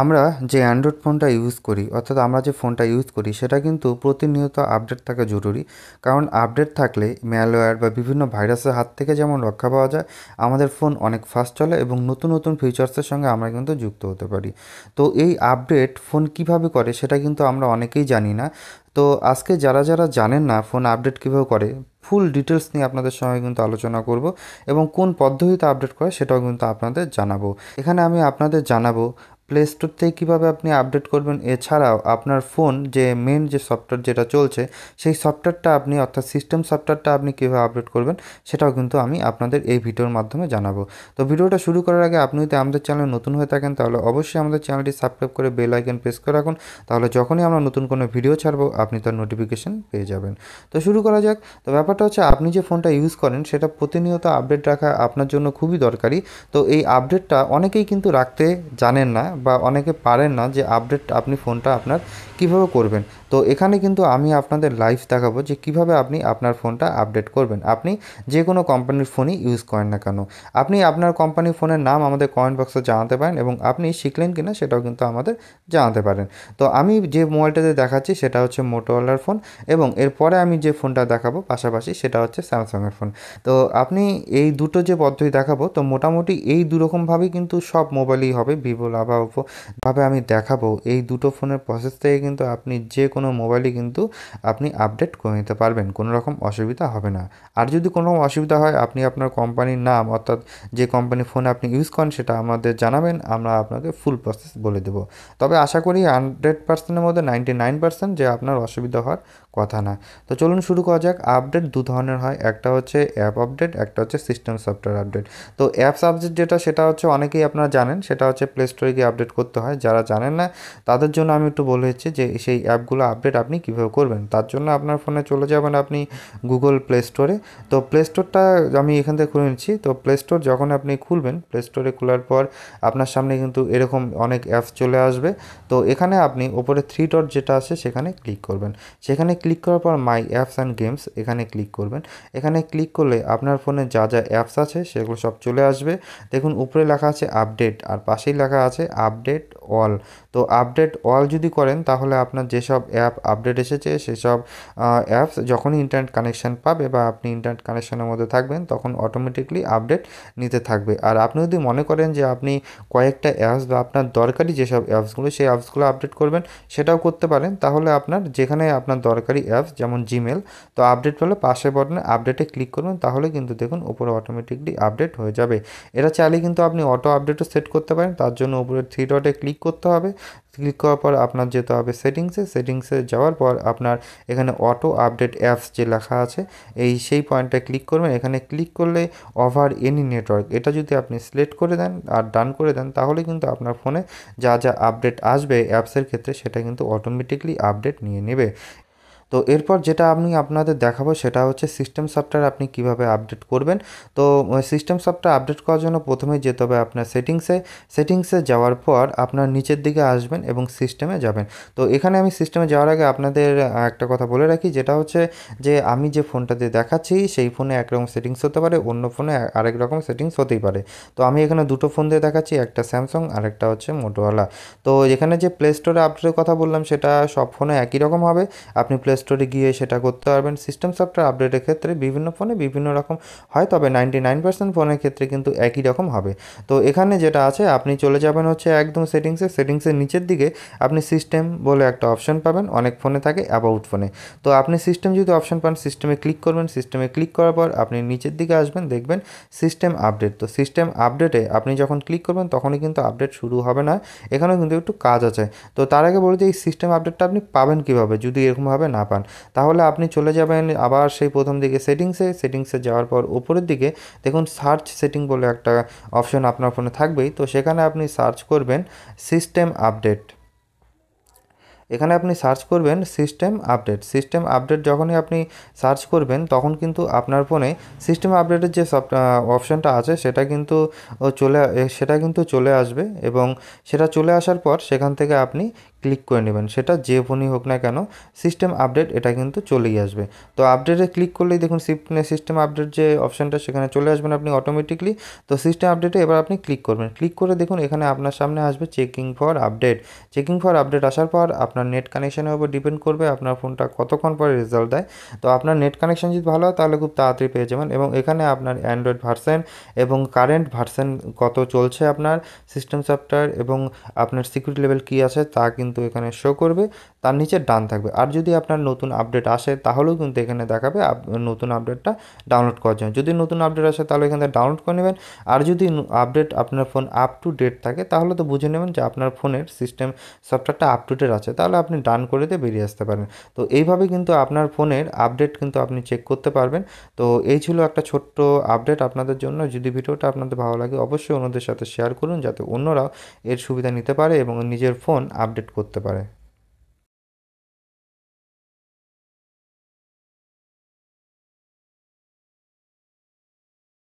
আমরা যে অ্যান্ড্রয়েড ফোনটা ইউজ করি অর্থাৎ আমরা যে ফোনটা ইউজ করি সেটা কিন্তু প্রতিনিয়ত আপডেট থাকা জরুরি কারণ আপডেট থাকলে ম্যালওয়্যার বা বিভিন্ন ভাইরাসের হাত থেকে যেমন রক্ষা পাওয়া যায় আমাদের ফোন অনেক ফাস্ট চলে এবং নতুন নতুন ফিচার্সের সঙ্গে আমরা কিন্তু যুক্ত হতে পারি তো এই আপডেট ফোন কিভাবে করে সেটা কিন্তু আমরা অনেকেই জানি না তো আজকে যারা যারা জানেন না ফোন আপডেট কীভাবে করে ফুল ডিটেলস নিয়ে আপনাদের সঙ্গে কিন্তু আলোচনা করব এবং কোন পদ্ধতিতে আপডেট করে সেটাও কিন্তু আপনাদের জানাবো এখানে আমি আপনাদের জানাবো প্লে স্টোর থেকে কীভাবে আপনি আপডেট করবেন এছাড়াও আপনার ফোন যে মেন যে সফটওয়্যার যেটা চলছে সেই সফটওয়্যারটা আপনি অর্থাৎ সিস্টেম সফটওয়্যারটা আপনি কীভাবে আপডেট করবেন সেটাও কিন্তু আমি আপনাদের এই ভিডিওর মাধ্যমে জানাবো তো ভিডিওটা শুরু করার আগে আপনি যদি আমাদের চ্যানেল নতুন হয়ে থাকেন তাহলে অবশ্যই আমাদের চ্যানেলটি সাবস্ক্রাইব করে বেল আইকন প্রেস করে রাখুন তাহলে যখনই আমরা নতুন কোনো ভিডিও ছাড়বো আপনি তার নোটিফিকেশান পেয়ে যাবেন তো শুরু করা যাক তো ব্যাপারটা হচ্ছে আপনি যে ফোনটা ইউজ করেন সেটা প্রতিনিয়ত আপডেট রাখা আপনার জন্য খুবই দরকারি তো এই আপডেটটা অনেকেই কিন্তু রাখতে জানেন না বা অনেকে পারেন না যে আপডেট আপনি ফোনটা আপনার কিভাবে করবেন তো এখানে কিন্তু আমি আপনাদের লাইভ দেখাবো যে কিভাবে আপনি আপনার ফোনটা আপডেট করবেন আপনি যে কোনো কোম্পানির ফোনই ইউজ করেন না কেন আপনি আপনার কোম্পানির ফোনের নাম আমাদের কয়েন বক্সে জানাতে পারেন এবং আপনি শিখলেন কিনা সেটাও কিন্তু আমাদের জানাতে পারেন তো আমি যে মোবাইলটাতে দেখাচ্ছি সেটা হচ্ছে মোটোওয়ালার ফোন এবং এরপরে আমি যে ফোনটা দেখাবো পাশাপাশি সেটা হচ্ছে স্যামসাংয়ের ফোন তো আপনি এই দুটো যে পদ্ধতি দেখাবো তো মোটামুটি এই দুরকমভাবেই কিন্তু সব মোবাইলই হবে ভিভো লাভা ভাবে আমি দেখাবো এই দুটো ফোনের প্রসেস থেকে কিন্তু আপনি যে কোনো মোবাইলই কিন্তু আপনি আপডেট করে নিতে পারবেন কোনো রকম অসুবিধা হবে না আর যদি কোনো রকম অসুবিধা হয় আপনি আপনার কোম্পানির নাম অর্থাৎ যে কোম্পানির ফোন আপনি ইউজ করেন সেটা আমাদের জানাবেন আমরা আপনাকে ফুল প্রসেস বলে দেবো তবে আশা করি হান্ড্রেড পার্সেন্টের মধ্যে নাইনটি নাইন পার্সেন্ট যে আপনার অসুবিধা হওয়ার কথা না তো চলুন শুরু করা যাক আপডেট দু ধরনের হয় একটা হচ্ছে অ্যাপ আপডেট একটা হচ্ছে সিস্টেম সফটওয়্যার আপডেট তো অ্যাপস আপডেট যেটা সেটা হচ্ছে অনেকেই আপনারা জানেন সেটা হচ্ছে প্লে স্টোরে গিয়ে আপডেট করতে হয় যারা জানেন না তাদের জন্য আমি একটু বলে দিচ্ছি যে সেই অ্যাপগুলো আপডেট আপনি কীভাবে করবেন তার জন্য আপনার ফোনে চলে যাবেন আপনি গুগল প্লে স্টোরে তো প্লে স্টোরটা আমি এখান থেকে খুলে নিচ্ছি তো প্লে স্টোর যখন আপনি খুলবেন প্লে স্টোরে খোলার পর আপনার সামনে কিন্তু এরকম অনেক অ্যাপস চলে আসবে তো এখানে আপনি ওপরে থ্রি ডট যেটা আছে সেখানে ক্লিক করবেন সেখানে ক্লিক করার পর মাই অ্যাপস অ্যান্ড গেমস এখানে ক্লিক করবেন এখানে ক্লিক করলে আপনার ফোনে যা যা অ্যাপস আছে সেগুলো সব চলে আসবে দেখুন উপরে লেখা আছে আপডেট আর পাশেই লেখা আছে আপডেট অল তো আপডেট অল যদি করেন তাহলে আপনার যেসব অ্যাপ আপডেট এসেছে সেসব অ্যাপস যখনই ইন্টারনেট কানেকশান পাবে বা আপনি ইন্টারনেট কানেকশানের মধ্যে থাকবেন তখন অটোমেটিকলি আপডেট নিতে থাকবে আর আপনি যদি মনে করেন যে আপনি কয়েকটা অ্যাপস বা আপনার দরকারি যেসব অ্যাপসগুলো সেই অ্যাপসগুলো আপডেট করবেন সেটাও করতে পারেন তাহলে আপনার যেখানে আপনার দরকারি অ্যাপস যেমন জিমেল তো আপডেট হলে পাশে বটনে আপডেটে ক্লিক করবেন তাহলে কিন্তু দেখুন উপরে অটোমেটিকলি আপডেট হয়ে যাবে এটা চাইলে কিন্তু আপনি অটো আপডেটও সেট করতে পারেন তার জন্য উপরে থ্রি ডটে ক্লিক করতে হবে ক্লিক করার পর আপনার যেতে হবে সেটিংসে সেটিংসে যাওয়ার পর আপনার এখানে অটো আপডেট অ্যাপস যে লেখা আছে এই সেই পয়েন্টটা ক্লিক করবেন এখানে ক্লিক করলে ওভার এনি নেটওয়ার্ক এটা যদি আপনি সিলেক্ট করে দেন আর ডান করে দেন তাহলে কিন্তু আপনার ফোনে যা যা আপডেট আসবে অ্যাপসের ক্ষেত্রে সেটা কিন্তু অটোমেটিকলি আপডেট নিয়ে নেবে তো এরপর যেটা আমি আপনাদের দেখাবো সেটা হচ্ছে সিস্টেম সফটওয়্যার আপনি কিভাবে আপডেট করবেন তো সিস্টেম সফটওয়্যার আপডেট করার জন্য প্রথমে যেতে হবে আপনার সেটিংসে সেটিংসে যাওয়ার পর আপনার নিচের দিকে আসবেন এবং সিস্টেমে যাবেন তো এখানে আমি সিস্টেমে যাওয়ার আগে আপনাদের একটা কথা বলে রাখি যেটা হচ্ছে যে আমি যে ফোনটাতে দেখাচ্ছি সেই ফোনে একরকম সেটিংস হতে পারে অন্য ফোনে আরেক রকম সেটিংস হতেই পারে তো আমি এখানে দুটো ফোন দিয়ে দেখাচ্ছি একটা স্যামসাং আর একটা হচ্ছে মোটোওয়ালা তো এখানে যে প্লে স্টোরে আপডেটের কথা বললাম সেটা সব ফোনে একই রকম হবে আপনি প্লে স্টোরে গিয়ে সেটা করতে পারবেন সিস্টেম সফটওয়্যার আপডেটের ক্ষেত্রে বিভিন্ন ফোনে বিভিন্ন রকম হয় তবে নাইনটি নাইন পার্সেন্ট ফোনের ক্ষেত্রে কিন্তু একই রকম হবে তো এখানে যেটা আছে আপনি চলে যাবেন হচ্ছে একদম সেটিংসে সেটিংসের নিচের দিকে আপনি সিস্টেম বলে একটা অপশন পাবেন অনেক ফোনে থাকে অ্যাবাউট ফোনে তো আপনি সিস্টেম যদি অপশন পান সিস্টেমে ক্লিক করবেন সিস্টেমে ক্লিক করার পর আপনি নিচের দিকে আসবেন দেখবেন সিস্টেম আপডেট তো সিস্টেম আপডেটে আপনি যখন ক্লিক করবেন তখনই কিন্তু আপডেট শুরু হবে না এখানেও কিন্তু একটু কাজ আছে তো তার আগে বলি যে এই সিস্টেম আপডেটটা আপনি পাবেন কীভাবে যদি এরকমভাবে না পান তাহলে আপনি চলে যাবেন আবার সেই প্রথম দিকে সেটিংসে সেটিংসে যাওয়ার পর উপরের দিকে দেখুন সার্চ সেটিং বলে একটা অপশন আপনার ফোনে থাকবেই তো সেখানে আপনি সার্চ করবেন সিস্টেম আপডেট এখানে আপনি সার্চ করবেন সিস্টেম আপডেট সিস্টেম আপডেট যখনই আপনি সার্চ করবেন তখন কিন্তু আপনার ফোনে সিস্টেম আপডেটের যে অপশানটা আছে সেটা কিন্তু চলে সেটা কিন্তু চলে আসবে এবং সেটা চলে আসার পর সেখান থেকে আপনি ক্লিক করে নেবেন সেটা যে ফোনই হোক না কেন সিস্টেম আপডেট এটা কিন্তু চলেই আসবে তো আপডেটে ক্লিক করলেই দেখুন সিস্টেম মানে আপডেট যে অপশানটা সেখানে চলে আসবেন আপনি অটোমেটিকলি তো সিস্টেম আপডেটে এবার আপনি ক্লিক করবেন ক্লিক করে দেখুন এখানে আপনার সামনে আসবে checking for update checking for update আসার পর আপনার নেট কানেকশানের উপর ডিপেন্ড করবে আপনার ফোনটা কতক্ষণ পরে রেজাল্ট দেয় তো আপনার নেট কানেকশান যদি ভালো হয় তাহলে খুব তাড়াতাড়ি পেয়ে যাবেন এবং এখানে আপনার অ্যান্ড্রয়েড ভার্সেন এবং কারেন্ট ভার্সেন কত চলছে আপনার সিস্টেম সফটওয়্যার এবং আপনার সিকিউরিটি লেভেল কী আছে তা কিন্তু কিন্তু এখানে শো করবে তার নিচে ডান থাকবে আর যদি আপনার নতুন আপডেট আসে তাহলেও কিন্তু এখানে দেখাবে নতুন আপডেটটা ডাউনলোড করার জন্য যদি নতুন আপডেট আসে তাহলে এখানে ডাউনলোড করে নেবেন আর যদি আপডেট আপনার ফোন আপ টু ডেট থাকে তাহলে তো বুঝে নেবেন যে আপনার ফোনের সিস্টেম সফটওয়্যারটা আপ টু ডেট আছে তাহলে আপনি ডান করে দিয়ে বেরিয়ে আসতে পারেন তো এইভাবে কিন্তু আপনার ফোনের আপডেট কিন্তু আপনি চেক করতে পারবেন তো এই ছিল একটা ছোট্ট আপডেট আপনাদের জন্য যদি ভিডিওটা আপনাদের ভালো লাগে অবশ্যই অন্যদের সাথে শেয়ার করুন যাতে অন্যরাও এর সুবিধা নিতে পারে এবং নিজের ফোন আপডেট করতে পারে